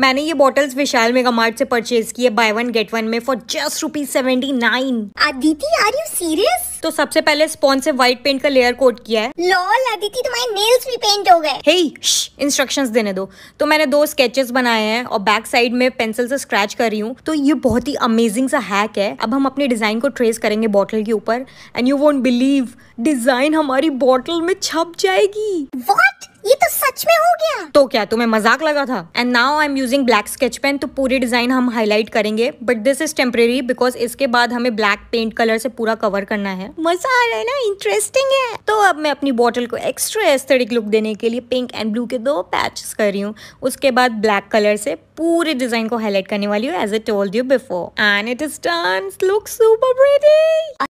मैंने ये bottles Vishal Mega Mart से परचेज किए बाय वन गेट वन में for just rupees seventy nine Aditi are you serious तो सबसे पहले स्पॉन से व्हाइट पेंट का लेयर कोट किया है लॉल आदिति तुम्हारे नेल्स भी पेंट हो गए हे इंस्ट्रक्शंस देने दो तो मैंने दो स्केचेस बनाए हैं और बैक साइड में पेंसिल से स्क्रैच कर रही हूँ तो ये बहुत ही अमेजिंग सा हैक है अब हम अपने डिजाइन को ट्रेस करेंगे बॉटल के ऊपर and you won't believe design हमारी बॉटल में छप जाएगी What? तो क्या तुम्हें मजाक लगा था and now I am using black sketch pen तो पूरी डिजाइन हम हाईलाइट करेंगे but this is temporary because इसके बाद हमें ब्लैक पेंट कलर से पूरा कवर करना है मजा आ रहा है ना इंटरेस्टिंग है तो अब मैं अपनी बॉटल को एक्स्ट्रा एस्थेटिक लुक देने के लिए पिंक एंड ब्लू के दो पैच कर रही हूँ उसके बाद ब्लैक कलर से पूरे डिजाइन को हाईलाइट करने वाली हूँ as I told you before and it is done look super ब्रेडी